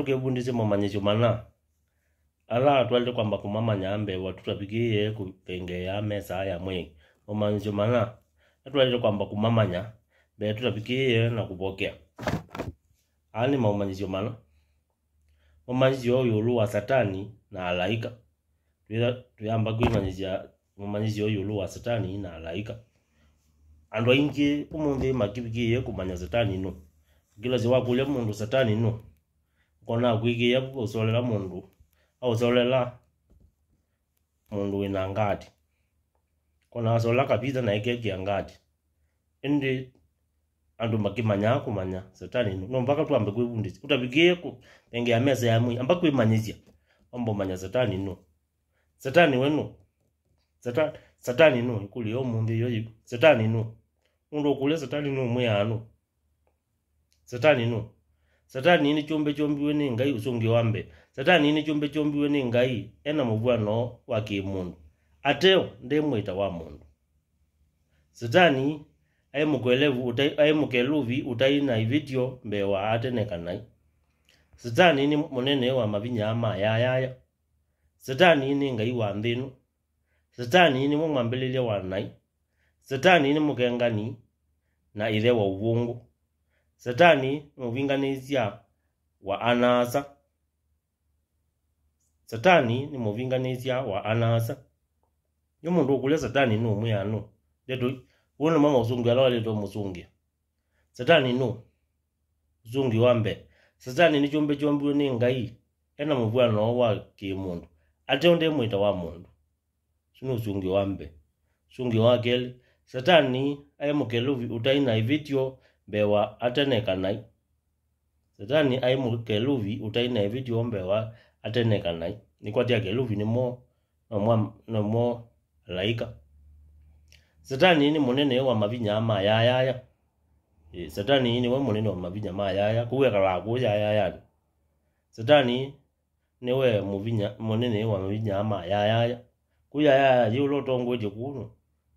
ke mama mamanyisyo mana ala atwalile kwamba kumamanya ambewa tutapikiye kupenge ya mesa ya aya Mama mamanyisyo mana atwalile kwamba kumamanya mbee tutapikiye na kupokea ani mama maumanyisyo mana Mama oyo ulu wa satani na alaika tuyamba kwimanyisya mama oyo ulu wa satani na alaika andu aingi umunthi makipikiye kumanya satani no ziwa kule mundu satani no kona kwikiya kusolela mundu ausolela mundu wina ngati kona asola kapita na ikekya ngati indi andu makimanya kumanya satani no mpaka tu ambe kwivundisa utavikie penge ya mesa ya mwi amba kwimanyisya ombo manya satani no satani wenu satani satani no ikuli yo omundu yo satani no undu okule satani no mwe mwiyanu satani no satani ini chombe chombiwe ni ngai usungi wambe satani ini chombe chombiwe ni ngai ena mubwano wa mundu ateo ndi mwita wa mundu satani aimukeluvi utai na ivityo mbewa atenekanai satani ini munene wa mavinya ama ya ya ya satani ini ngai wa nthinu satani ini mumwambĩlĩlya wa nai satani ini mukengani na ithe wa uvungu satani muvinganizya wa anasa satani ni muvinganizya wa anasa yo mundu okulya satani nu mwyanu leto uno mama uzungu alawa leto muzungi satani nu zungi wambe satani ni chumbe chombiwe ni ngai ena muvwano wa kimundu ate onde mwita wa mundu sino zungi wambe zungi wakele satani aye mukelu utaina ivityo mbewa atenekanai setani aimu keluvi utaine video mbewa atenekanai nikwatia keluvi nimo nomwa nomo laika setani ni munene wa mavinya ya e, setani ni we munene wa mavinya mayaya kuwe kalaku ya setani ni we muvinya munene wa mavinya amayayaya kuyayaya yulo tongwe jikuno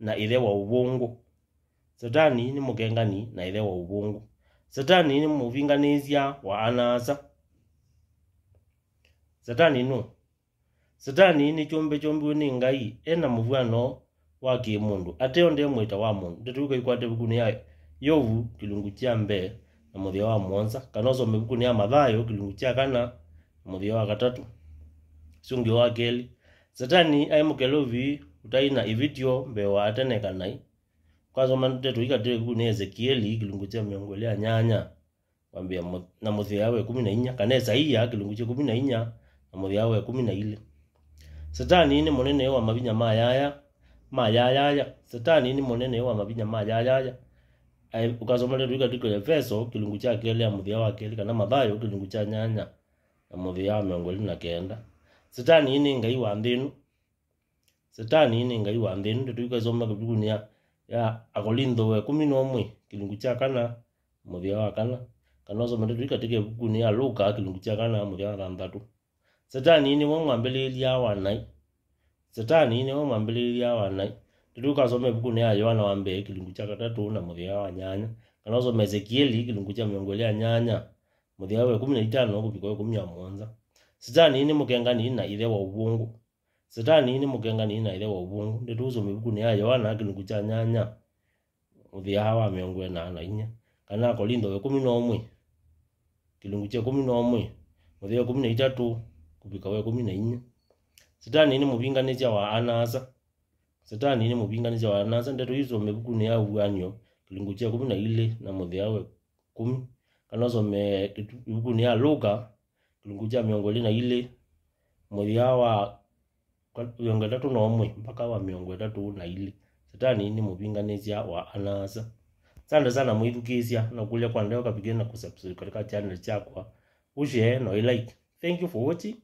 na ile wa ubungu satani ni mugengani na ile wa ubungu satani ni muvinganizya wa anasa satani no satani ni chombe chombe ni ngai ena muvwano wa kimundu ateo ndemwita wa mundu ndetiuka ikwate vikuni ya yovu kilungu kya mbee na mudhia wa mwanza kanozo usome ya madhayo kilungu kya kana mudhia wa katatu sungi wa keli satani aimukelovi utaina ividio mbewa atenekanai kwazo manute tuikatire kuku ne ezekieli kilungu cha miongo ile nyanya kwambia na muthia yawe kumi na inya kana isaia kilungu cha kumi na inya na muthia yawe kumi na ile satani ni munene wa mavinya mayaya mayayaya satani ni munene wa mavinya mayayaya ukasoma letu ikatiko efeso kilungu cha kele ya muthia wa kele kana mathayo kilungu cha nyanya na muthia wa miongo ile na kenda satani ni ngai wa nthinu satani ine ngaiwa nthenu ndeto ikazoma kivukuni ya, ya akolintho we kumi nomwe kilungu cha kana muthia wa kana kana uzoma ndeto ikatike ivukuni ya luka kilungu cha kana muthia wa thanthatu satani ine we mwambĩrĩria wa nai satani ine we mwambĩrĩria wa nai ndeto ikazoma ivukuni ya yohana wa mbee kilungu cha katatu na muthia wa nyanya kana uzoma ezekieli kilungu cha mĩongo ĩrĩ ya nyanya muthia we kumi na itano kuvika we kumi ya mwonza satani ine mukengani na ithe wa uvungu satani ni mugengani na ile wa ubungu ndi mibuku ni ya wana akinuku nukucha nyanya uthia hawa miongwe na ana inya kana lindo we kumi na umwe kilungu kumi ikumi na umwe muthia kumi na itatu kubika we kumi na inya satani ni mubinganicia wa anasa satani ni mubinganicia wa anasa ndeto izo mibuku ni uanio kilungu cha kumi na ile na muthia wa kumi kana usome ibuguni ya luka kilungu cha miongo na ile muthia hawa uyongedatu nomwe mpaka wa miongo edatu na ili satani ni muvinganizya wa anaza sanda sana mwithukisya nokulya kwandeo kapigeni na kusubscribe katika channel chakwa ushare noilike thank you for watching